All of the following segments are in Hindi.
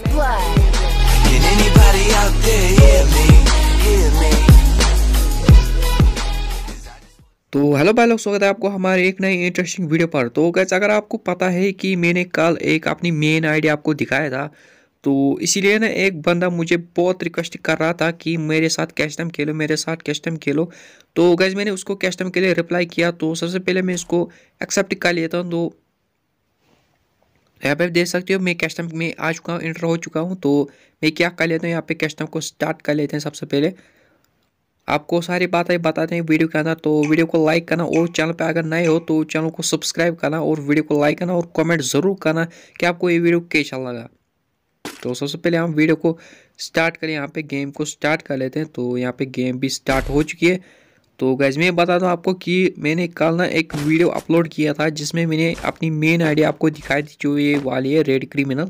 Blood. Can anybody out there hear me? Hear me? तो हेलो भाई लोग स्वागत है आपको हमारे एक नई इंटरेस्टिंग वीडियो पर तो गैस अगर आपको पता है कि मैंने कल एक अपनी मेन आईडी आपको दिखाया था तो इसीलिए ना एक बंदा मुझे बहुत रिक्वेस्ट कर रहा था कि मेरे साथ कैस्टम खेलो मेरे साथ कैस्टम खेलो तो गैस मैंने उसको कैस्टम के लिए रिप्लाई किया तो सबसे पहले मैं इसको एक्सेप्ट कर लेता हूँ तो यहाँ पे आप देख सकते हो मैं कस्टम में आ चुका हूँ इंटर हो चुका हूँ तो मैं क्या कर लेता हूँ यहाँ पे कस्टम को स्टार्ट कर लेते हैं सबसे पहले आपको सारी बातें बताते हैं वीडियो के अंदर तो वीडियो को लाइक करना और चैनल पे अगर नए हो तो चैनल को सब्सक्राइब करना और वीडियो को लाइक करना और कमेंट ज़रूर करना कि आपको ये वीडियो कैसा लगा तो सबसे पहले हम वीडियो को स्टार्ट करें यहाँ पे गेम को स्टार्ट कर लेते हैं तो यहाँ पे गेम भी स्टार्ट हो चुकी है तो गैज़ मैं बता दूँ आपको कि मैंने कल ना एक वीडियो अपलोड किया था जिसमें मैंने अपनी मेन आइडिया आपको दिखाई थी जो ये वाली है रेड क्रिमिनल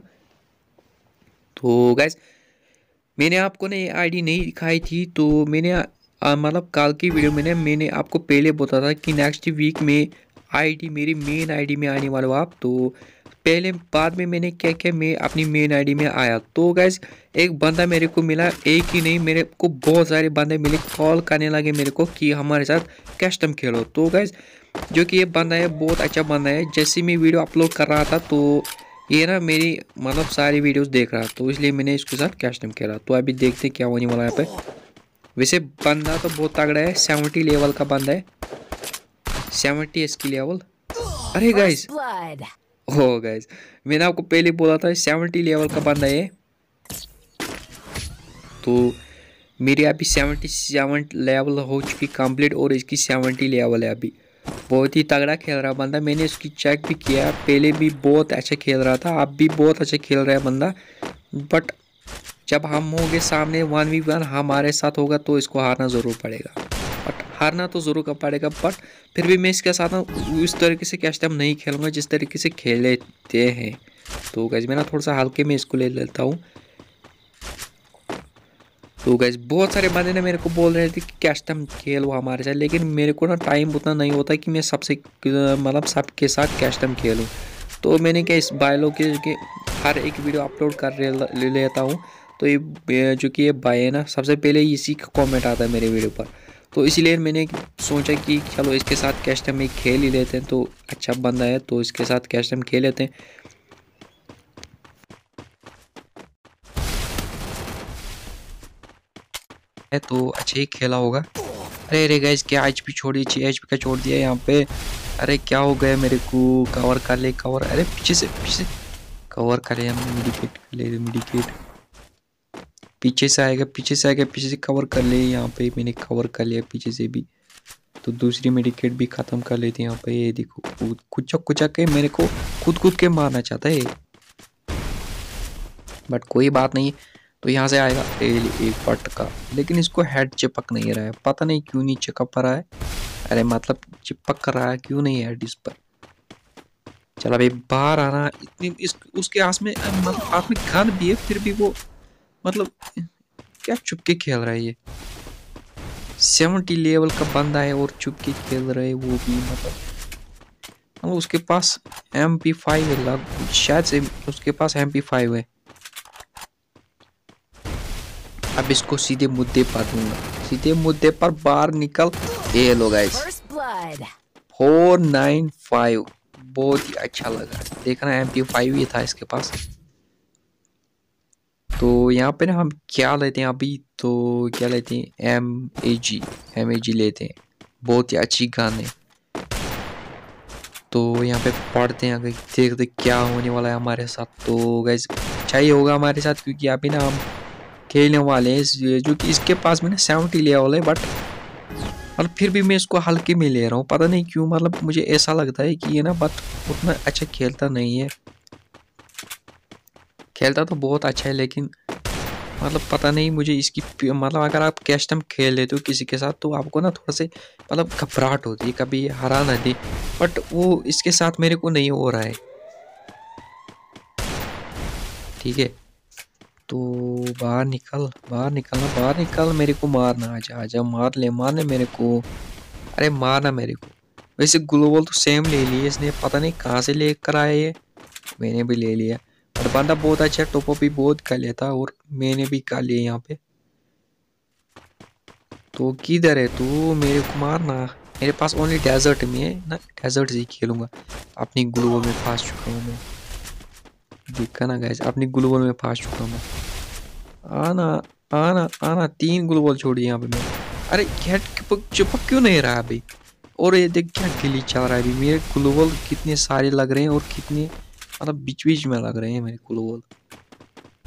तो गैज़ मैंने आपको ना ये आईडी नहीं दिखाई थी तो मैंने मतलब कल की वीडियो में मैंने आपको पहले बोला था कि नेक्स्ट वीक में आईडी मेरी मेन आईडी में आने वाले हो आप तो पहले बाद में मैंने क्या क्या मैं अपनी मेन आईडी में आया तो गैस एक बंदा मेरे को मिला एक ही नहीं मेरे को बहुत सारे बंदे मिले कॉल करने लगे मेरे को कि हमारे साथ कस्टम खेलो तो गैस जो कि ये बंदा है बहुत अच्छा बंदा है जैसे मैं वीडियो अपलोड कर रहा था तो ये ना मेरी मतलब सारी वीडियोज़ देख रहा तो इसलिए मैंने इसके साथ कैस्टम खेला तो अभी देखते क्या होने वाला यहाँ पर वैसे बंदा तो बहुत तगड़ा है सेवेंटी लेवल का बंदा है सेवेंटी इसकी लेवल अरे गाइज हो गाइज मैंने आपको पहले बोला था सेवेंटी लेवल का बंदा ये तो मेरी अभी सेवेंटी सेवन लेवल हो चुकी कंप्लीट और इसकी सेवेंटी लेवल है अभी बहुत ही तगड़ा खेल रहा बंदा मैंने उसकी चेक भी किया पहले भी बहुत अच्छा खेल रहा था अब भी बहुत अच्छा खेल रहा है बंदा बट जब हम होंगे सामने वन वी वन हमारे साथ होगा तो इसको हारना ज़रूर पड़ेगा हारना तो ज़रूर का पड़ेगा बट फिर भी मैं इसके साथ उस तरीके से कैश टाइम नहीं खेलूंगा जिस तरीके से खेल लेते हैं तो गैज मैं ना थोड़ा सा हल्के में इसको ले लेता हूँ तो गैज बहुत सारे बंदे ने मेरे को बोल रहे थे कि कैश टाइम खेलो हमारे साथ लेकिन मेरे को ना टाइम उतना नहीं होता कि मैं सबसे मतलब सबके साथ कैश टाइम खेलूँ तो मैंने क्या इस बायलो के, हर एक वीडियो अपलोड कर ले, ले लेता हूँ तो ये जो कि ये बाय है ना सबसे पहले इसी का कमेंट आता है मेरे वीडियो पर तो इसीलिए मैंने सोचा कि चलो इसके साथ कैश एक खेल ही लेते हैं तो अच्छा बंदा है तो इसके साथ कैश खेल लेते हैं है तो अच्छा ही खेला होगा अरे अरे गए क्या एच पी छोड़ी अच्छी एच पी का छोड़ दिया यहाँ पे अरे क्या हो गया मेरे को कवर कर ले कवर अरे पीछे से पीछे से कवर करे मेडिकेट कर ले मेडिकेट पीछे से आएगा पीछे से आएगा पीछे से कवर कर ले यहाँ पे मैंने कवर कर लिया पीछे से भी तो दूसरी मेडिकेट भी ख़त्म कर लेती यहाँ पे ये देखो कुचक कुचक के मेरे को खुद खुद के मारना चाहता है बट कोई बात नहीं तो यहाँ से आएगा एक पट का लेकिन इसको हेड चिपक नहीं रहा है पता नहीं क्यों नहीं चिपक रहा है अरे मतलब चिपक रहा है क्यों नहीं हेड इस पर चला भाई बाहर आ रहा है इतनी इस उसके आस में मतलब आस में घन भी है फिर भी वो मतलब क्या चुपके खेल रहा है ये सेवेंटी लेवल का बंदा है और चुपके खेल रहा है वो भी मतलब मतलब उसके पास एम पी फाइव है लग शायद से उसके पास एम पी फाइव है अब इसको सीधे मुद्दे पर दूंगा सीधे मुद्दे पर बाहर निकल ये लो गाइस फोर नाइन फाइव बहुत ही अच्छा लगा देखना एम पी फाइव ही था इसके पास तो यहाँ पे ना हम क्या लेते हैं अभी तो क्या लेते हैं M A G M A जी लेते हैं बहुत ही अच्छी गाने तो यहाँ पे पढ़ते हैं अगर देखते क्या होने वाला है हमारे साथ तो गैस अच्छा ही होगा हमारे साथ क्योंकि अभी ना हम खेलने वाले हैं जो कि इसके पास मैंने सेवेंटी लिया वाले है बट मतलब फिर भी मैं इसको हल्के में ले रहा हूँ पता नहीं क्यों मतलब मुझे ऐसा लगता है कि ये ना बट उतना अच्छा खेलता नहीं है खेलता तो बहुत अच्छा है लेकिन मतलब पता नहीं मुझे इसकी मतलब अगर आप कैश टाइम खेल लेते हो किसी के साथ तो आपको ना थोड़ा से मतलब घबराहट होती है कभी हरा ना दे बट वो इसके साथ मेरे को नहीं हो रहा है ठीक है तो बाहर निकल बाहर निकलना बाहर निकल मेरे को मारना आजा आजा मार ले मार ले मेरे को अरे मारना मेरे को वैसे ग्लोबल तो सेम ले लिए इसने पता नहीं कहाँ से लेकर आए आया ये मैंने भी ले लिया और बंदा बहुत अच्छा टोपो भी बहुत कर लिया था और मैंने भी खा लिया यहाँ पे तो किधर है तू मेरे को मारना मेरे पास ओनली डेजर्ट में है ना डेजर्ट से ही खेलूंगा अपनी ग्लोबल में फंस चुका हूँ मैं देखा ना गैस अपनी ग्लोबल में फंस चुका हूँ मैं आना आना आना तीन ग्लूबल छोड़ी यहाँ पे मैं अरे गेट चिपक क्यों नहीं रहा अभी और ये देख क्या गिली चल रहा है अभी मेरे ग्लोबल कितने सारे लग रहे हैं और कितने मतलब बीच बीच में लग रहे हैं मेरे को लोग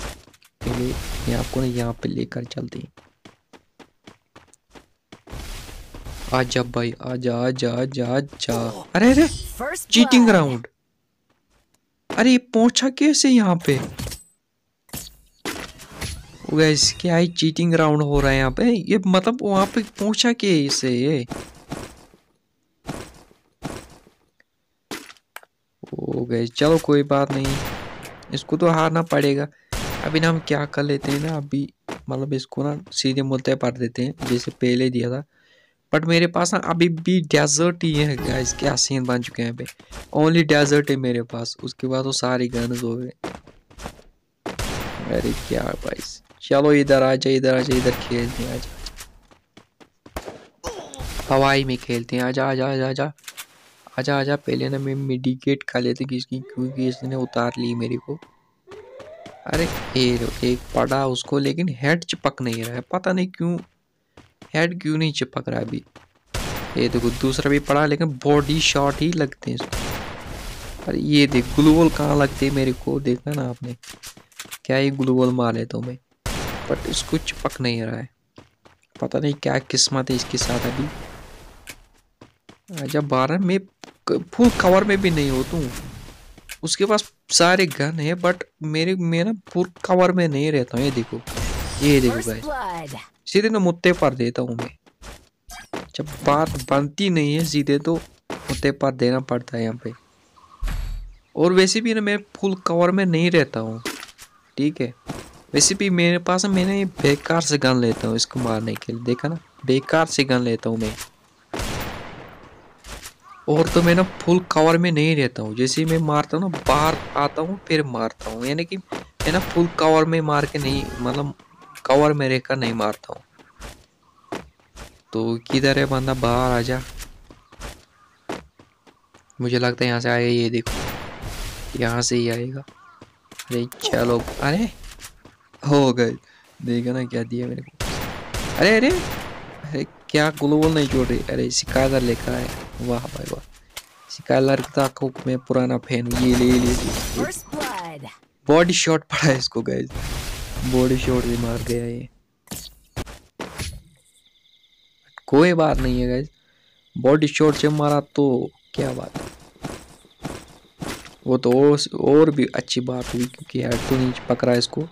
पहले मैं आपको ना यहाँ पे लेकर चलते हैं आजा भाई आजा आजा आजा आजा अरे अरे चीटिंग ग्राउंड अरे पहुंचा कैसे यहाँ पे गैस क्या है चीटिंग राउंड हो रहा है यहाँ पे ये मतलब वहाँ पे पहुंचा के इसे ये गए चलो कोई बात नहीं इसको तो हारना पड़ेगा अभी ना हम क्या कर लेते हैं ना अभी मतलब इसको ना सीधे मुद्दे पर देते हैं जैसे पहले दिया था बट मेरे पास ना अभी भी डेजर्ट ही है गाइस क्या सीन बन चुके हैं पे ओनली डेजर्ट है मेरे पास उसके बाद वो तो सारे गन्स हो गए अरे क्या भाई चलो इधर आ जाए इधर आ जाए इधर खेलते हैं आज हवाई में खेलते हैं आजा आजा आजा आजा आजा आजा पहले ना मैं मेडिकेट खा लेते किसकी क्योंकि इसने उतार ली मेरे को अरे ए एक पड़ा उसको लेकिन हेड चिपक नहीं रहा है पता नहीं क्यों हेड क्यों नहीं चिपक रहा अभी ये देखो दूसरा भी पड़ा लेकिन बॉडी शॉट ही लगते हैं इसको अरे ये देख ग्लूबॉल कहाँ लगते हैं मेरे को देखना ना आपने क्या ये ग्लूबॉल मार लेता हूँ मैं बट इसको चिपक नहीं रहा है पता नहीं क्या किस्मत है इसके साथ अभी जब बारह में फुल कवर में भी नहीं हो तू उसके पास सारे गन है बट मेरे ना फुल कवर में नहीं रहता हूँ ये देखो ये देखो भाई सीधे ना तो मुद्दे पर देता हूँ मैं जब बात बनती नहीं है सीधे तो मुद्दे पर देना पड़ता है यहाँ पे और वैसे भी ना मैं फुल कवर में नहीं रहता हूँ ठीक है वैसे भी मेरे पास मैंने बेकार से गन लेता हूँ इसको मारने के लिए देखा ना बेकार से गन लेता हूँ मैं और तो मैं ना फुल कवर में नहीं रहता हूँ जैसे मैं मारता हूँ ना बाहर आता हूँ फिर मारता हूँ यानी कि मैं ना फुल कवर में मार के नहीं मतलब कवर में रहकर नहीं मारता हूँ तो किधर है बंदा बाहर आ जा मुझे लगता है यहाँ से आएगा ये देखो यहाँ से ही आएगा अरे चलो अरे हो गए देखा ना क्या दिया मेरे को अरे अरे क्या ग्लोबल नहीं जोड़े अरे शिकायला लेकर आए वाह भाई वाह का कुक तो में पुराना फैन ये ले ले, बॉडी शॉट पड़ा है इसको गए बॉडी शॉट भी मार गया ये कोई बात नहीं है गैस बॉडी शॉट से मारा तो क्या बात है वो तो और, और भी अच्छी बात हुई क्योंकि हेड तो नहीं पकड़ा इसको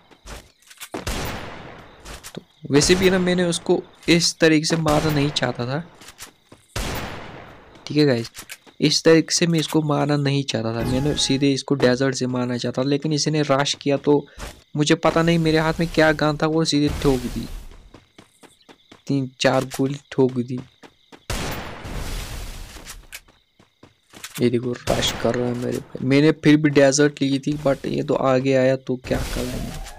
तो वैसे भी ना मैंने उसको इस तरीके से मारना नहीं चाहता था ठीक है गाइज इस तरीके से मैं इसको मारना नहीं चाहता था मैंने सीधे इसको डेजर्ट से मारना चाहता था लेकिन इसने राश किया तो मुझे पता नहीं मेरे हाथ में क्या गान था वो सीधे ठोक दी तीन चार गोली ठोक दी ये देखो राश कर रहा है मेरे मैंने फिर भी डेजर्ट ली थी बट ये तो आगे आया तो क्या कर रहा है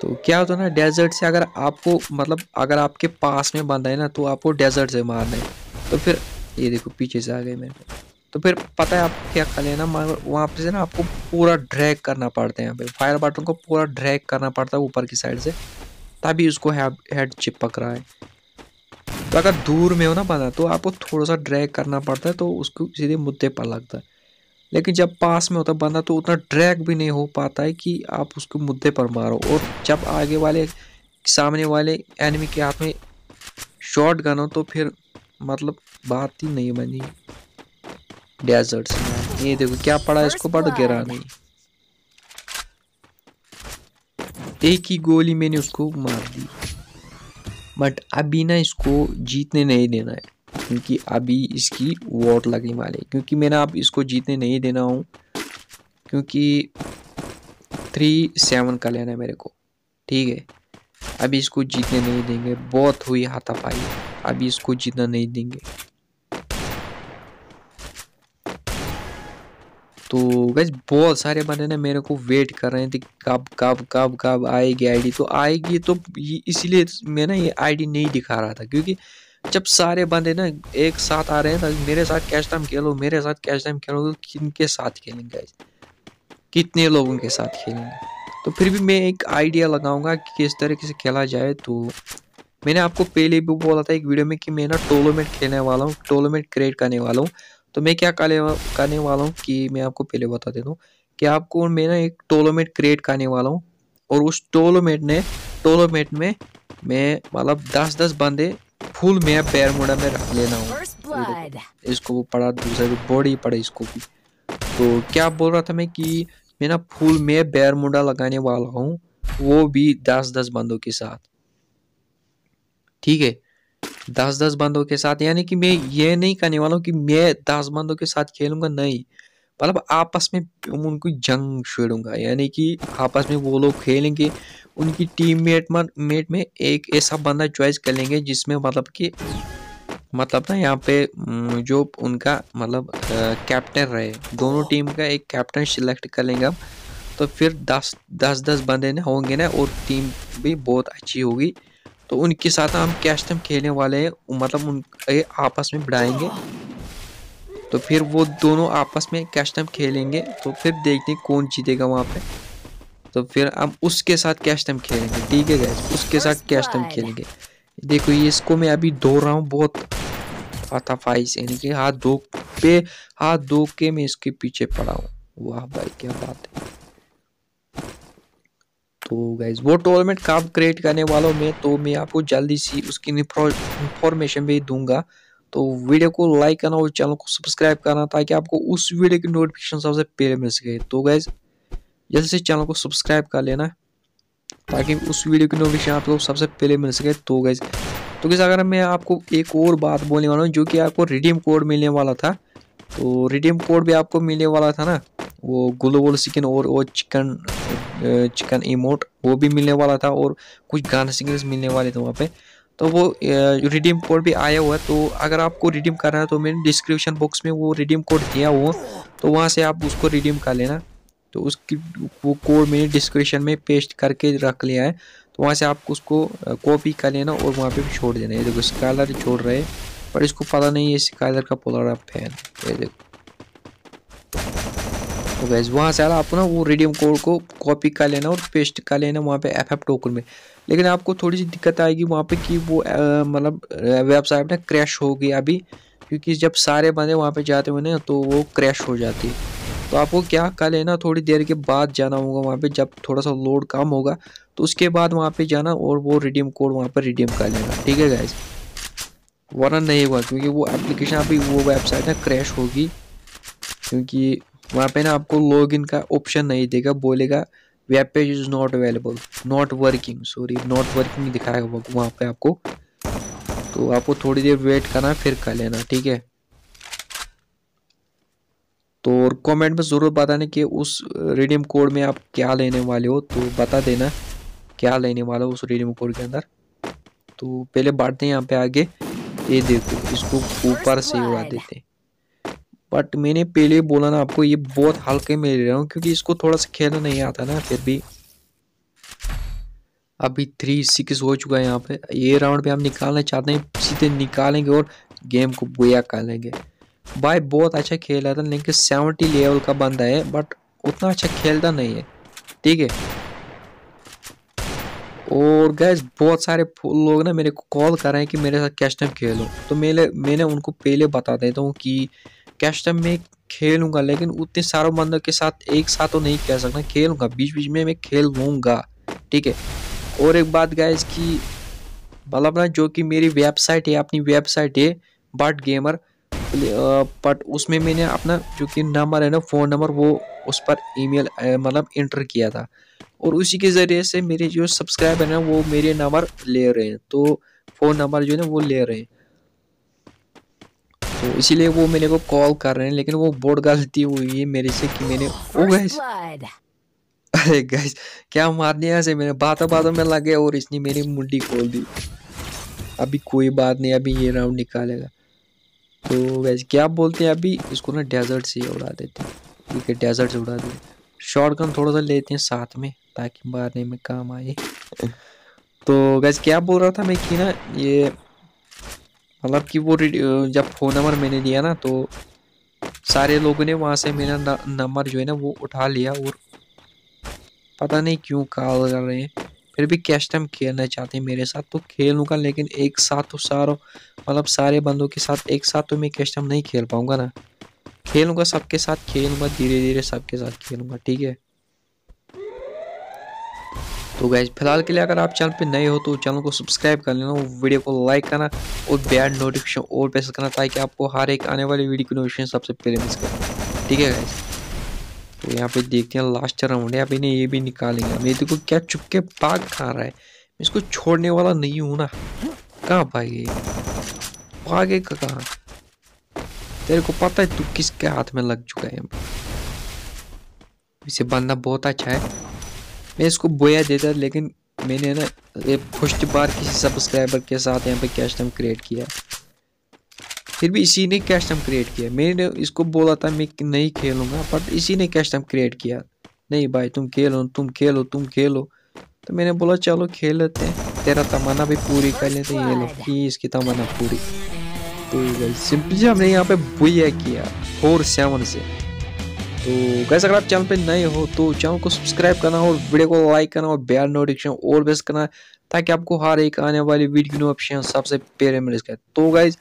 तो क्या होता है ना डेजर्ट से अगर आपको मतलब अगर आपके पास में बंदा है ना तो आपको डेजर्ट से मारना है तो फिर ये देखो पीछे से आ गए मेरे तो फिर पता है आप क्या कर लेना वहाँ पर से ना आपको पूरा ड्रैग करना पड़ता है यहाँ पे फायर बटन को पूरा ड्रैग करना पड़ता है ऊपर की साइड से तभी उसको हेड चिपक रहा है तो अगर दूर में हो ना बंदा तो आपको थोड़ा सा ड्रैग करना पड़ता है तो उसको सीधे मुद्दे पर लगता है लेकिन जब पास में होता बंदा तो उतना ड्रैग भी नहीं हो पाता है कि आप उसको मुद्दे पर मारो और जब आगे वाले सामने वाले एनिमी के हाथ में शॉर्ट गन हो तो फिर मतलब बात ही नहीं बनी डेजर्ट ये देखो क्या पड़ा इसको बट गिरा नहीं एक ही गोली मैंने उसको मार दी बट अभी ना इसको जीतने नहीं देना है क्योंकि अभी इसकी वोट लगने वाली क्योंकि मैंने अब इसको जीतने नहीं देना हूँ क्योंकि थ्री सेवन का लेना है मेरे को ठीक है अभी इसको जीतने नहीं देंगे बहुत हुई हाथापाई अभी इसको जीतना नहीं देंगे तो गैस बहुत सारे बने ना मेरे को वेट कर रहे थे कब कब कब कब आएगी आईडी तो आएगी तो इसीलिए मैं ना ये आईडी नहीं दिखा रहा था क्योंकि जब सारे बंदे ना एक साथ आ रहे हैं तो मेरे साथ कैश टाइम खेलो मेरे साथ कैश टाइम खेलो तो किन के साथ खेलेंगे कितने लोगों के साथ खेलेंगे तो फिर भी मैं एक आइडिया लगाऊंगा कि किस तरीके से खेला जाए तो मैंने आपको पहले भी बोला था एक वीडियो में कि मैं ना टूर्नामेंट खेलने वाला हूँ टूर्नामेंट क्रिएट करने वाला हूँ तो मैं क्या करने वाला हूँ कि मैं आपको पहले बता देता हूँ कि आपको मैं ना एक टूर्नामेंट क्रिएट करने वाला हूँ और उस टूर्नामेंट ने टूर्नामेंट में मैं मतलब दस दस बंदे फुल मैं पैर मोड़ा में रख लेना हूँ इसको वो पड़ा दूसरा बॉडी पड़ा इसको भी तो क्या बोल रहा था मैं कि मैं ना फुल में बैर मुंडा लगाने वाला हूँ वो भी दस दस बंदों के साथ ठीक है दस दस बंदों के साथ यानी कि मैं ये नहीं करने वाला हूँ कि मैं दस बंदों के साथ खेलूंगा नहीं मतलब आपस में उनको जंग छेड़ूंगा यानी कि आपस में वो लोग खेलेंगे उनकी टीम मेट में मेट में एक ऐसा बंदा चॉइस कर लेंगे जिसमें मतलब कि मतलब ना यहाँ पे जो उनका मतलब कैप्टन रहे दोनों टीम का एक कैप्टन सिलेक्ट कर लेंगे हम तो फिर दस दस दस बंदे ना होंगे ना और टीम भी बहुत अच्छी होगी तो उनके साथ हम कैश टाइम खेलने वाले हैं मतलब उन आपस में बढ़ाएंगे तो फिर वो दोनों आपस में कैश टाइम खेलेंगे तो फिर देखते हैं कौन जीतेगा वहाँ पे तो फिर हम उसके साथ कैश टाइम खेलेंगे ठीक है गैस उसके साथ कैश टाइम खेलेंगे देखो ये इसको मैं अभी धो रहा हूँ बहुत फाताफाई से यानी कि हाथ धो पे हाथ धो के मैं इसके पीछे पड़ा हूँ वाह भाई क्या बात है तो गैस वो टूर्नामेंट कब क्रिएट करने वालों में तो मैं आपको जल्दी सी उसकी इंफॉर्मेशन भी दूंगा तो वीडियो को लाइक करना और चैनल को सब्सक्राइब करना ताकि आपको उस वीडियो की नोटिफिकेशन सबसे पहले मिल सके तो गैस जल्दी से चैनल को सब्सक्राइब कर लेना ताकि उस वीडियो की नोटिफिकेशन आप लोग सबसे पहले मिल सके तो गैस तो गैस अगर मैं आपको एक और बात बोलने वाला हूँ जो कि आपको रिडीम कोड मिलने वाला था तो रिडीम कोड भी आपको मिलने वाला था ना वो ग्लोबल स्किन और वो चिकन चिकन इमोट वो भी मिलने वाला था और कुछ गाना सिंगर्स मिलने वाले थे वहाँ पे तो वो रिडीम कोड भी आया हुआ है तो अगर आपको रिडीम करना है तो मैंने डिस्क्रिप्शन बॉक्स में वो रिडीम कोड दिया हुआ तो वहाँ से आप उसको रिडीम कर लेना तो उसकी वो कोड मैंने डिस्क्रिप्शन में पेस्ट करके रख लिया है तो वहाँ से आप उसको कॉपी कर लेना और वहाँ पे छोड़ देना ये देखो स्कालर छोड़ रहे पर इसको पता नहीं है स्कालर का पोलर फैन ये देखो तो गैस वहाँ से आप ना वो रेडियम कोड को कॉपी कर लेना और पेस्ट कर लेना वहाँ पे एफ एफ टोकन में लेकिन आपको थोड़ी सी दिक्कत आएगी वहाँ पे कि वो मतलब वेबसाइट ना क्रैश हो अभी क्योंकि जब सारे बंदे वहाँ पे जाते हुए ना तो वो क्रैश हो जाती है तो आपको क्या कल है ना थोड़ी देर के बाद जाना होगा वहाँ पे जब थोड़ा सा लोड कम होगा तो उसके बाद वहाँ पे जाना और वो रिडीम कोड वहाँ पर रिडीम कर लेना ठीक है गाइज वरना नहीं हुआ क्योंकि वो एप्लीकेशन अभी वो वेबसाइट ना क्रैश होगी क्योंकि वहाँ पे ना आपको लॉगिन का ऑप्शन नहीं देगा बोलेगा web page is not available not working sorry not working दिखाएगा वहाँ पे आपको तो आपको थोड़ी देर वेट करना फिर कर लेना ठीक है तो और कमेंट में ज़रूर बताने कि उस रिडीम कोड में आप क्या लेने वाले हो तो बता देना क्या लेने वाला हो उस रिडीम कोड के अंदर तो पहले बांटते हैं यहाँ पे आगे ये देखो इसको ऊपर से उड़ा देते हैं बट मैंने पहले बोला ना आपको ये बहुत हल्के में ले रहा हूँ क्योंकि इसको थोड़ा सा खेलना नहीं आता ना फिर भी अभी थ्री सिक्स हो चुका है यहाँ पे ये राउंड पे हम निकालना चाहते हैं सीधे निकालेंगे और गेम को बोया कर लेंगे भाई बहुत अच्छा खेल रहा था लेकिन सेवेंटी लेवल का बंदा है बट उतना अच्छा खेलता नहीं है ठीक है और गैस बहुत सारे लोग ना मेरे को कॉल कर रहे हैं कि मेरे साथ कैस्टम खेलो तो मेरे मैंने उनको पहले बता देता हूँ कि कैस्टम में खेलूंगा लेकिन उतने सारों बंदों के साथ एक साथ तो नहीं खेल सकता खेलूंगा बीच बीच में मैं खेल लूँगा ठीक है और एक बात गैस कि मतलब ना जो कि मेरी वेबसाइट है अपनी वेबसाइट है बट गेमर बट उसमें मैंने अपना जो कि नंबर है ना फ़ोन नंबर वो उस पर ईमेल मतलब इंटर किया था और उसी के ज़रिए से मेरे जो सब्सक्राइबर हैं वो मेरे नंबर ले रहे हैं तो फ़ोन नंबर जो है ना वो ले रहे हैं तो इसीलिए वो मेरे को कॉल कर रहे हैं लेकिन वो बोर्ड गलती हुई है मेरे से कि मैंने ओ गैस अरे गैस क्या मारने यहाँ से मैंने बातों बातों में लग गया और इसने मेरी मुंडी खोल दी अभी कोई बात नहीं अभी ये राउंड निकालेगा तो वैसे क्या बोलते हैं अभी इसको ना डेजर्ट से उड़ा देते हैं ठीक है डेजर्ट से उड़ा देते शॉर्ट गन थोड़ा सा लेते हैं साथ में ताकि मारने में काम आए तो वैसे क्या बोल रहा था मैं कि ना ये मतलब कि वो जब फ़ोन नंबर मैंने दिया ना तो सारे लोगों ने वहाँ से मेरा नंबर जो है ना वो उठा लिया और पता नहीं क्यों कॉल कर रहे हैं फिर भी कैश टाइम खेलना चाहते हैं मेरे साथ तो खेलूंगा लेकिन एक साथ तो सारों मतलब सारे बंदों के साथ एक साथ तो मैं कैश टाइम नहीं खेल पाऊंगा ना खेलूंगा सबके साथ खेलूंगा धीरे धीरे सबके साथ खेलूंगा ठीक है तो गैज फिलहाल के लिए अगर आप चैनल पे नए हो तो चैनल को सब्सक्राइब कर लेना वीडियो को लाइक करना और बेल नोटिफिकेशन और प्रेस करना ताकि आपको हर एक आने वाली वीडियो की नोटिफिकेशन सबसे पहले मिस करना ठीक है गैज़ तो यहाँ पे देखते हैं लास्ट राउंड है अभी ये भी निकालेंगे मैं देखो क्या चुपके पाक खा रहा है मैं इसको छोड़ने वाला नहीं हूँ ना कहाँ भागे भागे कहाँ तेरे को पता है तू किसके हाथ में लग चुका है इसे बंदा बहुत अच्छा है मैं इसको बोया देता लेकिन मैंने ना एक फर्स्ट बार किसी सब्सक्राइबर के साथ यहाँ पे कैश टाइम क्रिएट किया है फिर भी इसी ने कैश टम क्रिएट किया मैंने इसको बोला था मैं नहीं खेलूंगा बट इसी ने कैश टम क्रिएट किया नहीं भाई तुम खेलो तुम खेलो तुम खेलो तो मैंने बोला चलो खेल लेते हैं तेरा तमन्ना भी पूरी कर लेते तो हैं ये लो की इसकी तमन्ना पूरी तो सिंपली हमने यहाँ पे भूया किया फोर सेवन से तो कैसे अगर आप चैनल पे नए हो तो चैनल को सब्सक्राइब करना और वीडियो को लाइक करना और बेल नोटिफिकेशन और बेस करना ताकि आपको हर एक आने वाली वीडियो ऑप्शन सबसे पहले मिल सके तो गाइज़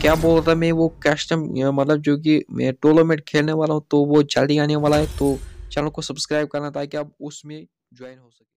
क्या बोल रहा मैं वो कस्टम मतलब जो कि मैं टूर्नामेंट खेलने वाला हूँ तो वो जल्दी आने वाला है तो चैनल को सब्सक्राइब करना ताकि आप उसमें ज्वाइन हो सके